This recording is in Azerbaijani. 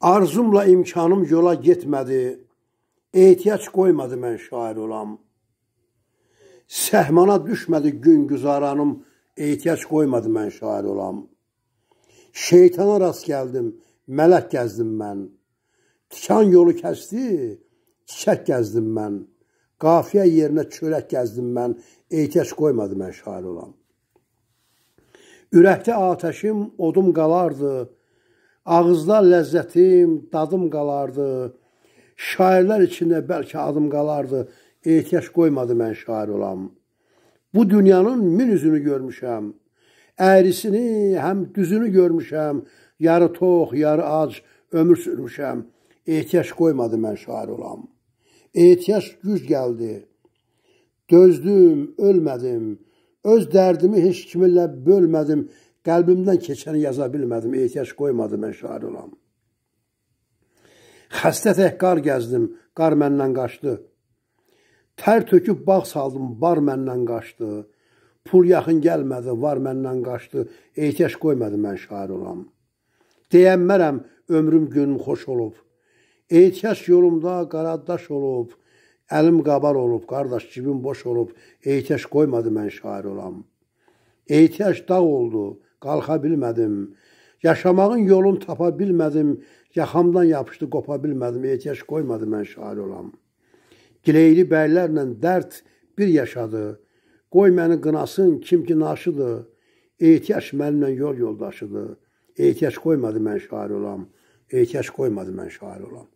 Arzumla imkanım yola getmədi, ehtiyac qoymadı mən şair olam. Səhmana düşmədi gün güzaranım, ehtiyac qoymadı mən şair olam. Şeytana rast gəldim, mələk gəzdim mən. Tikan yolu kəsdi, çiçək gəzdim mən. Qafiyə yerinə çörək gəzdim mən, ehtiyac qoymadı mən şair olam. Ürəkdə atəşim, odum qalardı, Ağızda ləzzətim, dadım qalardı. Şairlər içində bəlkə adım qalardı. Ehtiyac qoymadı mən şair olam. Bu dünyanın min üzünü görmüşəm. Əyrisini, həm düzünü görmüşəm. Yarı tox, yarı ac ömür sürmüşəm. Ehtiyac qoymadı mən şair olam. Ehtiyac güc gəldi. Dözdüm, ölmədim. Öz dərdimi heç kiminlə bölmədim. Qəlbimdən keçəni yaza bilmədim, ehtiyac qoymadı mən şair olam. Xəstə tək qar gəzdim, qar məndən qaçdı. Tər töküb bağ saldım, bar məndən qaçdı. Pul yaxın gəlmədi, var məndən qaçdı. Ehtiyac qoymadı mən şair olam. Deyənmərəm, ömrüm günüm xoş olub. Ehtiyac yolumda qaraddaş olub. Əlim qabar olub, qardaş cibim boş olub. Ehtiyac qoymadı mən şair olam. Ehtiyac dağ oldu qalxa bilmədim. Yaşamağın yolunu tapa bilmədim. Yaxamdan yapışdı, qopa bilmədim. Ehtiyac qoymadı mən şair olam. Gileyli bəylərlə dərd bir yaşadı. Qoy məni qınasın kim ki naşıdır. Ehtiyac mənimlə yol yoldaşıdır. Ehtiyac qoymadı mən şair olam. Ehtiyac qoymadı mən şair olam.